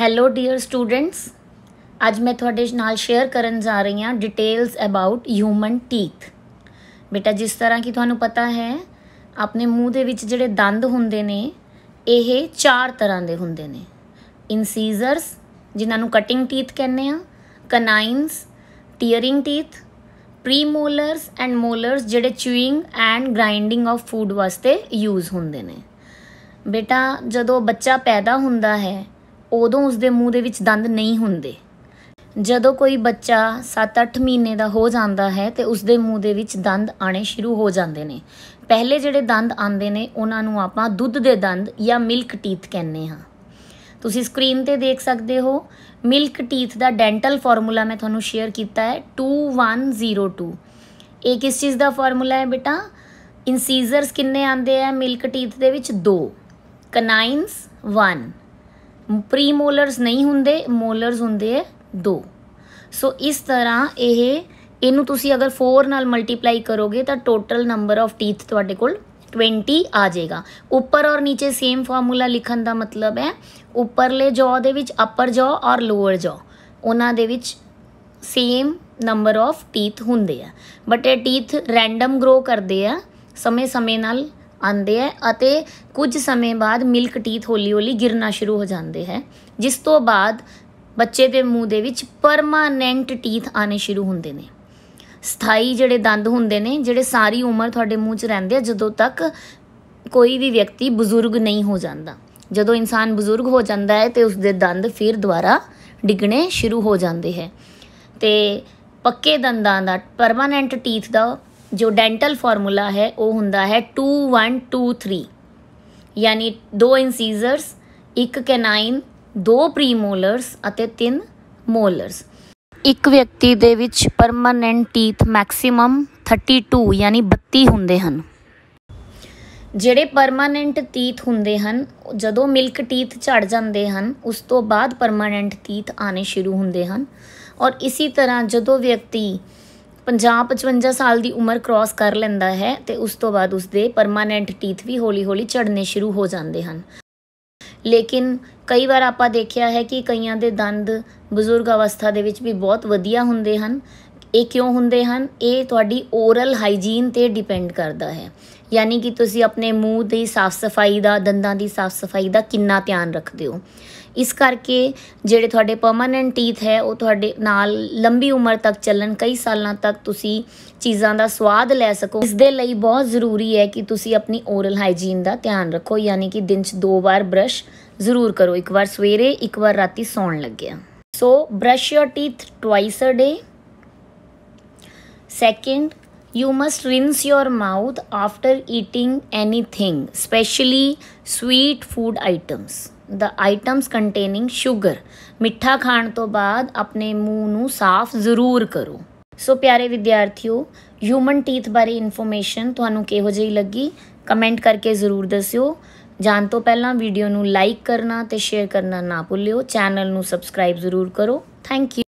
hello dear students ਅੱਜ ਮੈਂ ਤੁਹਾਡੇ ਨਾਲ ਸ਼ੇਅਰ ਕਰਨ ਜਾ ਰਹੀ ਹਾਂ ਡਿਟੇਲਸ ਅਬਾਊਟ ਹਿਊਮਨ ਟੀਥ ਬੇਟਾ ਜਿਸ ਤਰ੍ਹਾਂ ਕਿ ਤੁਹਾਨੂੰ ਪਤਾ ਹੈ ਆਪਣੇ ਮੂੰਹ ਦੇ ਵਿੱਚ ਜਿਹੜੇ ਦੰਦ ਹੁੰਦੇ ਨੇ ਇਹ ਚਾਰ ਤਰ੍ਹਾਂ ਦੇ ਹੁੰਦੇ ਨੇ ਇਨਸੀਜ਼ਰਸ ਜਿਨ੍ਹਾਂ ਨੂੰ ਕਟਿੰਗ ਟੀਥ ਕਹਿੰਦੇ ਆ canines tearing teeth premolars and molars ਜਿਹੜੇ chewing and grinding of food ਵਾਸਤੇ ਯੂਜ਼ ਹੁੰਦੇ ਨੇ ਬੇਟਾ ਜਦੋਂ ਬੱਚਾ ਪੈਦਾ ਹੁੰਦਾ ਹੈ ਉਦੋਂ ਉਸਦੇ ਮੂੰਹ ਦੇ ਵਿੱਚ ਦੰਦ ਨਹੀਂ ਹੁੰਦੇ ਜਦੋਂ ਕੋਈ ਬੱਚਾ 7-8 ਮਹੀਨੇ ਦਾ ਹੋ ਜਾਂਦਾ ਹੈ ਤੇ ਉਸਦੇ ਮੂੰਹ ਦੇ ਵਿੱਚ ਦੰਦ ਆਣੇ ਸ਼ੁਰੂ ਹੋ ਜਾਂਦੇ ਨੇ ਪਹਿਲੇ ਜਿਹੜੇ ਦੰਦ ਆਉਂਦੇ ਨੇ ਉਹਨਾਂ ਨੂੰ ਆਪਾਂ ਦੁੱਧ ਦੇ ਦੰਦ ਜਾਂ ਮਿਲਕ ਟੀਥ ਕਹਿੰਦੇ ਹਾਂ ਤੁਸੀਂ ਸਕਰੀਨ ਤੇ ਦੇਖ ਸਕਦੇ ਹੋ ਮਿਲਕ ਟੀਥ ਦਾ ਡੈਂਟਲ ਫਾਰਮੂਲਾ ਮੈਂ ਤੁਹਾਨੂੰ ਸ਼ੇਅਰ ਕੀਤਾ ਹੈ 2102 ਇਹ ਕਿਸ ਚੀਜ਼ ਦਾ ਫਾਰਮੂਲਾ ਹੈ ਬੇਟਾ ਇਨਸੀਜ਼ਰਸ ਕਿੰਨੇ ਆਂਦੇ ਆ ਮਿਲਕ ਟੀਥ ਦੇ ਵਿੱਚ 2 ਕਨਾਈਨਸ 1 ਪ੍ਰੀ ਮੋਲਰਸ ਨਹੀਂ ਹੁੰਦੇ ਮੋਲਰਸ ਹੁੰਦੇ ਹੈ ਦੋ ਸੋ ਇਸ ਤਰ੍ਹਾਂ ਇਹ ਇਹਨੂੰ ਤੁਸੀਂ ਅਗਰ 4 ਨਾਲ ਮਲਟੀਪਲਾਈ ਕਰੋਗੇ ਤਾਂ ਟੋਟਲ ਨੰਬਰ ਆਫ ਟੀਥ ਤੁਹਾਡੇ ਕੋਲ 20 ਆ ਜਾਏਗਾ ਉੱਪਰ ਔਰ ਨੀਚੇ ਸੇਮ ਫਾਰਮੂਲਾ ਲਿਖਣ ਦਾ ਮਤਲਬ ਹੈ ਉੱਪਰਲੇ ਜੋ ਦੇ ਵਿੱਚ ਅਪਰ ਜੋ ਔਰ ਲੋਅਰ ਜੋ ਉਹਨਾਂ ਦੇ ਵਿੱਚ ਸੇਮ ਨੰਬਰ ਆਫ ਟੀਥ ਹੁੰਦੇ ਆ ਬਟ ਇਹ ਟੀਥ ਰੈਂਡਮ ਗਰੋ ਕਰਦੇ ਆ ਸਮੇਂ-ਸਮੇਂ ਨਾਲ ਆਉਂਦੇ ਹੈ ਅਤੇ ਕੁਝ ਸਮੇਂ ਬਾਅਦ ਮਿਲਕ ਟੀਥ ਹੌਲੀ-ਹੌਲੀ ਗਿਰਨਾ ਸ਼ੁਰੂ ਹੋ ਜਾਂਦੇ ਹੈ ਜਿਸ ਤੋਂ ਬਾਅਦ ਬੱਚੇ ਦੇ ਮੂੰਹ ਦੇ ਵਿੱਚ ਪਰਮਾਨੈਂਟ ਟੀਥ ਆਨੇ ਸ਼ੁਰੂ ਹੁੰਦੇ ਨੇ ਸਥਾਈ ਜਿਹੜੇ ਦੰਦ ਹੁੰਦੇ ਨੇ ਜਿਹੜੇ ਸਾਰੀ ਉਮਰ ਤੁਹਾਡੇ ਮੂੰਹ 'ਚ ਰਹਿੰਦੇ ਆ ਜਦੋਂ ਤੱਕ ਕੋਈ ਵੀ ਵਿਅਕਤੀ ਬਜ਼ੁਰਗ ਨਹੀਂ ਹੋ ਜਾਂਦਾ ਜਦੋਂ ਇਨਸਾਨ ਬਜ਼ੁਰਗ ਹੋ ਜਾਂਦਾ ਹੈ ਤੇ ਉਸ ਦੇ ਦੰਦ ਫਿਰ ਦੁਬਾਰਾ ਡਿੱਗਣੇ ਸ਼ੁਰੂ ਹੋ ਜਾਂਦੇ ਹੈ ਤੇ ਪੱਕੇ ਦੰਦਾਂ ਦਾ ਪਰਮਾਨੈਂਟ ਟੀਥ ਦਾ ਜੋ ਡੈਂਟਲ ਫਾਰਮੂਲਾ ਹੈ ਉਹ ਹੁੰਦਾ ਹੈ 2 1 2 3 ਯਾਨੀ ਦੋ ਇਨਸੀਜ਼ਰਸ ਇੱਕ ਕੈਨਾਈਨ ਦੋ ਪ੍ਰੀਮੋਲਰਸ ਅਤੇ ਤਿੰਨ ਮੋਲਰਸ ਇੱਕ ਵਿਅਕਤੀ ਦੇ ਵਿੱਚ ਪਰਮਨੈਂਟ ਟੀਥ ਮੈਕਸਿਮਮ 32 ਯਾਨੀ 32 ਹੁੰਦੇ ਹਨ ਜਿਹੜੇ ਪਰਮਨੈਂਟ ਟੀਥ ਹੁੰਦੇ ਹਨ ਜਦੋਂ ਮਿਲਕ ਟੀਥ ਝੜ ਜਾਂਦੇ ਹਨ ਉਸ ਤੋਂ ਬਾਅਦ ਪਰਮਨੈਂਟ ਟੀਥ ਆਨੇ ਸ਼ੁਰੂ ਹੁੰਦੇ ਹਨ ਔਰ ਇਸੇ ਤਰ੍ਹਾਂ ਜਦੋਂ ਵਿਅਕਤੀ 50-55 ਸਾਲ ਦੀ ਉਮਰ ਕ੍ਰਾਸ ਕਰ ਲੈਂਦਾ ਹੈ ਤੇ ਉਸ ਤੋਂ ਬਾਅਦ ਉਸਦੇ ਪਰਮਾਨੈਂਟ ਟੀਥ ਵੀ ਹੌਲੀ-ਹੌਲੀ ਝੜਨੇ ਸ਼ੁਰੂ ਹੋ ਜਾਂਦੇ ਹਨ ਲੇਕਿਨ ਕਈ ਵਾਰ ਆਪਾਂ ਦੇਖਿਆ ਹੈ ਕਿ ਕਈਆਂ ਦੇ ਦੰਦ ਬਜ਼ੁਰਗ ਅਵਸਥਾ ਦੇ ਵਿੱਚ ਵੀ ਬਹੁਤ ਵਧੀਆ ਹੁੰਦੇ ਹਨ ਇਹ ਕਿਉਂ ਹੁੰਦੇ ਹਨ ਇਹ ਤੁਹਾਡੀ ਓਰਲ ਹਾਈਜੀਨ ਤੇ ਡਿਪੈਂਡ ਕਰਦਾ ਹੈ ਯਾਨੀ ਕਿ ਤੁਸੀਂ ਆਪਣੇ ਮੂੰਹ ਦੀ ਸਾਫ਼ ਸਫਾਈ ਦਾ ਦੰਦਾਂ ਦੀ ਸਾਫ਼ ਸਫਾਈ ਦਾ ਕਿੰਨਾ ਧਿਆਨ ਰੱਖਦੇ ਹੋ ਇਸ ਕਰਕੇ ਜਿਹੜੇ ਤੁਹਾਡੇ ਪਰਮਨੈਂਟ ਟੀਥ ਹੈ ਉਹ ਤੁਹਾਡੇ ਨਾਲ ਲੰਬੀ ਉਮਰ ਤੱਕ ਚੱਲਣ ਕਈ ਸਾਲਾਂ ਤੱਕ ਤੁਸੀਂ ਚੀਜ਼ਾਂ ਦਾ ਸਵਾਦ ਲੈ ਸਕੋ ਇਸ ਦੇ ਲਈ ਬਹੁਤ ਜ਼ਰੂਰੀ ਹੈ ਕਿ ਤੁਸੀਂ ਆਪਣੀ ਓਰਲ ਹਾਈਜੀਨ ਦਾ ਧਿਆਨ ਰੱਖੋ ਯਾਨੀ ਕਿ ਦਿਨ 'ਚ ਦੋ ਵਾਰ ਬ੍ਰਸ਼ ਜ਼ਰੂਰ ਕਰੋ ਇੱਕ ਵਾਰ ਸਵੇਰੇ ਇੱਕ ਵਾਰ ਰਾਤੀ ਸੌਣ ਲੱਗਿਆ so brush your teeth twice a day second you must rinse your mouth after eating anything specially sweet food items ਦਾ ਆਈਟਮਸ ਕੰਟੇਨਿੰਗ ਸ਼ੂਗਰ ਮਿੱਠਾ ਖਾਣ ਤੋਂ ਬਾਅਦ ਆਪਣੇ ਮੂੰਹ ਨੂੰ ਸਾਫ਼ ਜ਼ਰੂਰ ਕਰੋ ਸੋ ਪਿਆਰੇ ਵਿਦਿਆਰਥੀਓ ਹਿਊਮਨ ਟੀਥ ਬਾਰੇ ਇਨਫੋਰਮੇਸ਼ਨ ਤੁਹਾਨੂੰ ਕਿਹੋ ਜਿਹੀ ਲੱਗੀ ਕਮੈਂਟ ਕਰਕੇ ਜ਼ਰੂਰ ਦੱਸਿਓ ਜਾਣ ਤੋਂ ਪਹਿਲਾਂ ਵੀਡੀਓ ਨੂੰ ਲਾਈਕ ਕਰਨਾ ਤੇ ਸ਼ੇਅਰ ਕਰਨਾ ਨਾ ਭੁੱਲਿਓ ਚੈਨਲ ਨੂੰ ਸਬਸਕ੍ਰਾਈਬ ਜ਼ਰੂਰ ਕਰੋ ਥੈਂਕ ਯੂ